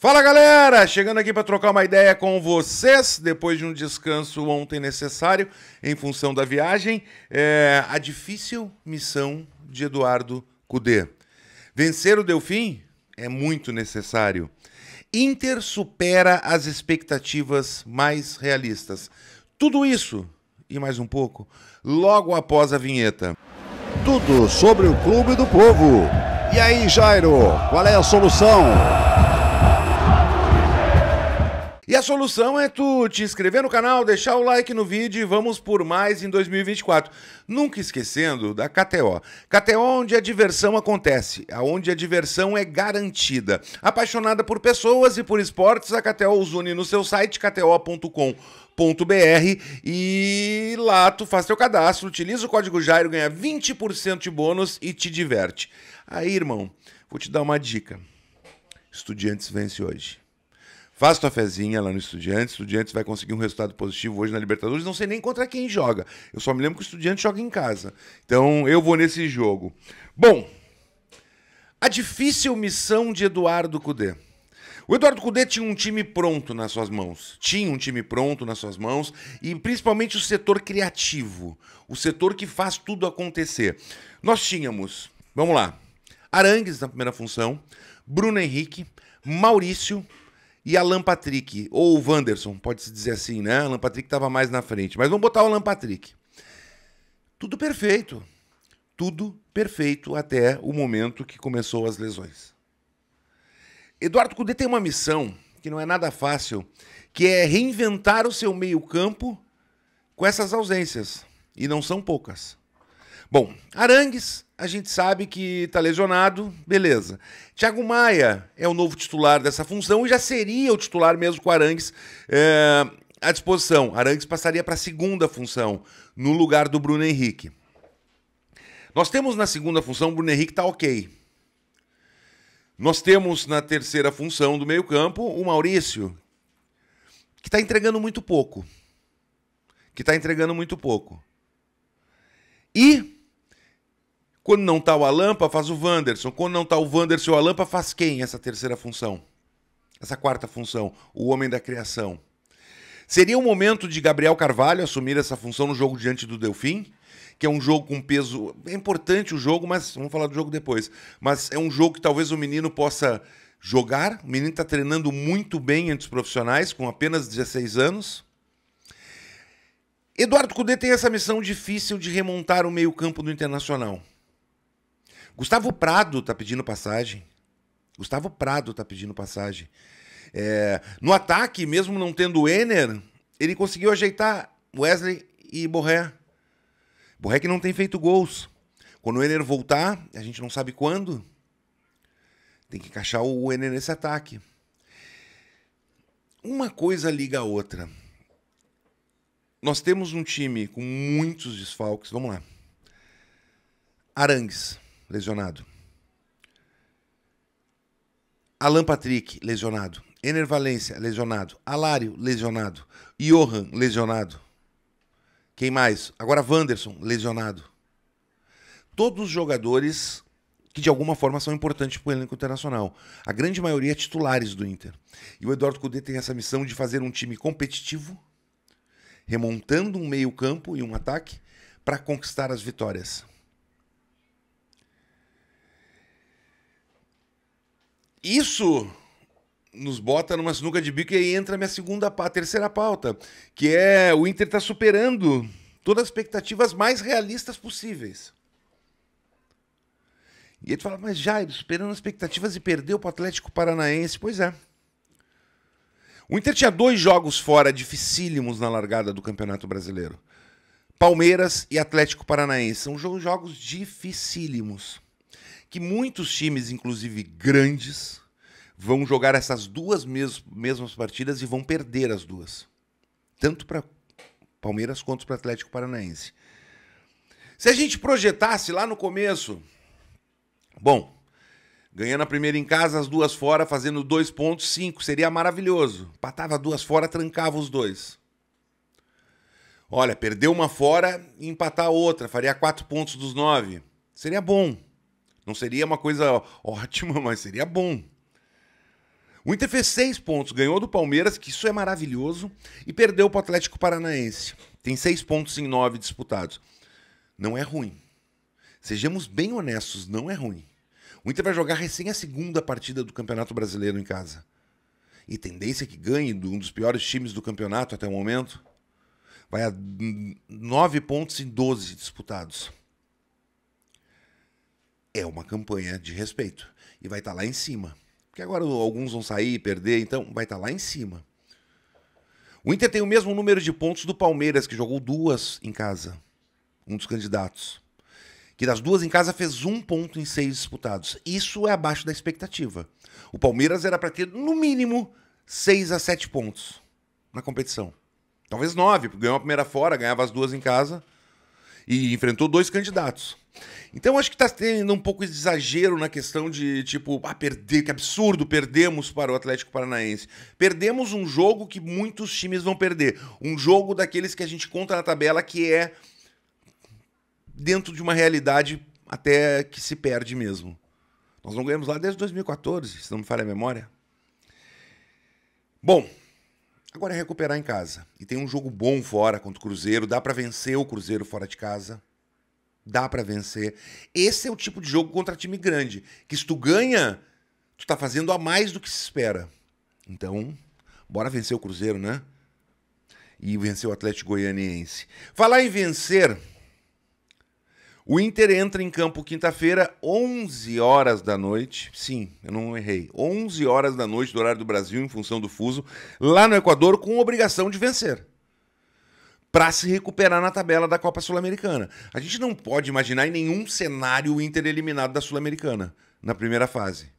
Fala galera, chegando aqui para trocar uma ideia com vocês depois de um descanso ontem necessário em função da viagem, é a difícil missão de Eduardo Cudê. Vencer o Delfim é muito necessário. Inter supera as expectativas mais realistas. Tudo isso e mais um pouco logo após a vinheta. Tudo sobre o clube do povo. E aí, Jairo, qual é a solução? E a solução é tu te inscrever no canal, deixar o like no vídeo e vamos por mais em 2024. Nunca esquecendo da KTO. KTO onde a diversão acontece, aonde a diversão é garantida. Apaixonada por pessoas e por esportes, a KTO os une no seu site kto.com br e lá tu faz teu cadastro, utiliza o código Jairo, ganha 20% de bônus e te diverte. Aí, irmão, vou te dar uma dica. Estudiantes vence hoje. Faz tua fezinha lá no Estudiantes. Estudiantes vai conseguir um resultado positivo hoje na Libertadores. Não sei nem contra quem joga. Eu só me lembro que o Estudiante joga em casa. Então eu vou nesse jogo. Bom, a difícil missão de Eduardo Cudê. O Eduardo Cudê tinha um time pronto nas suas mãos. Tinha um time pronto nas suas mãos e principalmente o setor criativo, o setor que faz tudo acontecer. Nós tínhamos, vamos lá, Arangues na primeira função, Bruno Henrique, Maurício, e Alan Patrick, ou o Wanderson, pode-se dizer assim, né? Alan Patrick estava mais na frente, mas vamos botar o Alan Patrick. Tudo perfeito. Tudo perfeito até o momento que começou as lesões. Eduardo Cudê tem uma missão que não é nada fácil, que é reinventar o seu meio-campo com essas ausências, e não são poucas. Bom, Arangues, a gente sabe que está lesionado, beleza. Thiago Maia é o novo titular dessa função e já seria o titular mesmo com o Arangues é, à disposição. Arangues passaria para a segunda função, no lugar do Bruno Henrique. Nós temos na segunda função, o Bruno Henrique está ok. Nós temos na terceira função do meio-campo o Maurício, que está entregando muito pouco. Que está entregando muito pouco. E quando não está o Alampa, faz o Wanderson. Quando não está o Wanderson ou o Alampa, faz quem essa terceira função? Essa quarta função, o homem da criação. Seria o momento de Gabriel Carvalho assumir essa função no jogo diante do Delfim? que é um jogo com peso. É importante o jogo, mas vamos falar do jogo depois. Mas é um jogo que talvez o menino possa jogar. O menino está treinando muito bem entre os profissionais, com apenas 16 anos. Eduardo Cudê tem essa missão difícil de remontar o meio-campo do Internacional. Gustavo Prado tá pedindo passagem. Gustavo Prado tá pedindo passagem. É, no ataque, mesmo não tendo o Enner, ele conseguiu ajeitar Wesley e Borré. Borré que não tem feito gols. Quando o Enner voltar, a gente não sabe quando. Tem que encaixar o Enner nesse ataque. Uma coisa liga a outra. Nós temos um time com muitos desfalques. Vamos lá. Arangues lesionado. Alan Patrick, lesionado. Ener Valência, lesionado. Alário, lesionado. Johan, lesionado. Quem mais? Agora Wanderson, lesionado. Todos os jogadores que de alguma forma são importantes para o elenco internacional. A grande maioria é titulares do Inter. E o Eduardo Cudê tem essa missão de fazer um time competitivo, remontando um meio-campo e um ataque para conquistar as vitórias. Isso nos bota numa sinuca de bico e aí entra a minha segunda, a terceira pauta, que é o Inter está superando todas as expectativas mais realistas possíveis. E aí tu fala, mas ele superando as expectativas e perdeu para o Atlético Paranaense. Pois é. O Inter tinha dois jogos fora dificílimos na largada do Campeonato Brasileiro. Palmeiras e Atlético Paranaense. São jogos dificílimos que muitos times, inclusive grandes, vão jogar essas duas mes mesmas partidas e vão perder as duas. Tanto para Palmeiras quanto para Atlético Paranaense. Se a gente projetasse lá no começo, bom, ganhando a primeira em casa, as duas fora, fazendo dois pontos, cinco, seria maravilhoso. Patava duas fora, trancava os dois. Olha, perder uma fora e empatar outra, faria quatro pontos dos nove. Seria bom. Não seria uma coisa ótima, mas seria bom. O Inter fez seis pontos, ganhou do Palmeiras, que isso é maravilhoso, e perdeu para o Atlético Paranaense. Tem seis pontos em nove disputados. Não é ruim. Sejamos bem honestos, não é ruim. O Inter vai jogar recém a segunda partida do Campeonato Brasileiro em casa. E tendência é que ganhe de um dos piores times do campeonato até o momento. Vai a nove pontos em doze disputados é uma campanha de respeito. E vai estar tá lá em cima. Porque agora alguns vão sair, e perder, então vai estar tá lá em cima. O Inter tem o mesmo número de pontos do Palmeiras, que jogou duas em casa. Um dos candidatos. Que das duas em casa fez um ponto em seis disputados. Isso é abaixo da expectativa. O Palmeiras era para ter, no mínimo, seis a sete pontos na competição. Talvez nove, porque ganhou a primeira fora, ganhava as duas em casa e enfrentou dois candidatos. Então acho que está tendo um pouco de exagero na questão de tipo, ah, perder, que absurdo, perdemos para o Atlético Paranaense. Perdemos um jogo que muitos times vão perder. Um jogo daqueles que a gente conta na tabela que é dentro de uma realidade até que se perde mesmo. Nós não ganhamos lá desde 2014, se não me falha a memória. Bom, Agora é recuperar em casa. E tem um jogo bom fora contra o Cruzeiro. Dá para vencer o Cruzeiro fora de casa. Dá para vencer. Esse é o tipo de jogo contra time grande. Que se tu ganha, tu tá fazendo a mais do que se espera. Então, bora vencer o Cruzeiro, né? E vencer o Atlético Goianiense. Falar em vencer, o Inter entra em campo quinta-feira, 11 horas da noite. Sim, eu não errei. 11 horas da noite do horário do Brasil, em função do fuso, lá no Equador, com obrigação de vencer. Para se recuperar na tabela da Copa Sul-Americana. A gente não pode imaginar em nenhum cenário o Inter eliminado da Sul-Americana na primeira fase.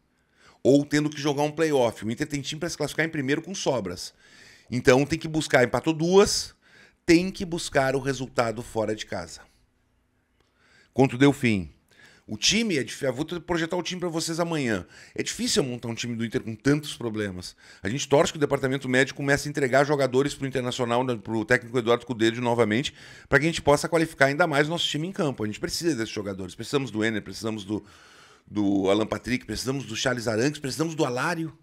Ou tendo que jogar um playoff. O Inter tem time para se classificar em primeiro com sobras. Então tem que buscar, empatou duas, tem que buscar o resultado fora de casa contra o Delfim. O time é difícil. Vou projetar o time para vocês amanhã. É difícil montar um time do Inter com tantos problemas. A gente torce que o departamento médico comece a entregar jogadores para o Internacional, né, para o técnico Eduardo Cudeiro novamente, para que a gente possa qualificar ainda mais o nosso time em campo. A gente precisa desses jogadores. Precisamos do Enner, precisamos do, do Alan Patrick, precisamos do Charles Arangues, precisamos do Alário.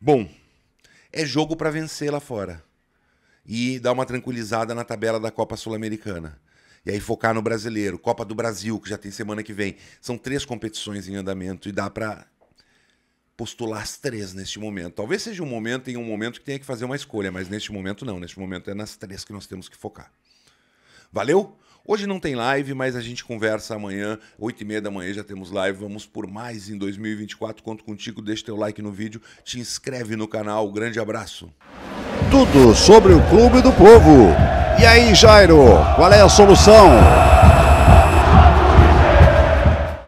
Bom, é jogo para vencer lá fora e dar uma tranquilizada na tabela da Copa Sul-Americana. E aí focar no brasileiro, Copa do Brasil, que já tem semana que vem. São três competições em andamento e dá para postular as três neste momento. Talvez seja um momento em um momento que tenha que fazer uma escolha, mas neste momento não. Neste momento é nas três que nós temos que focar. Valeu? Hoje não tem live, mas a gente conversa amanhã, 8 e meia da manhã já temos live. Vamos por mais em 2024. Conto contigo, deixa teu like no vídeo, te inscreve no canal. Grande abraço tudo sobre o Clube do Povo. E aí, Jairo, qual é a solução?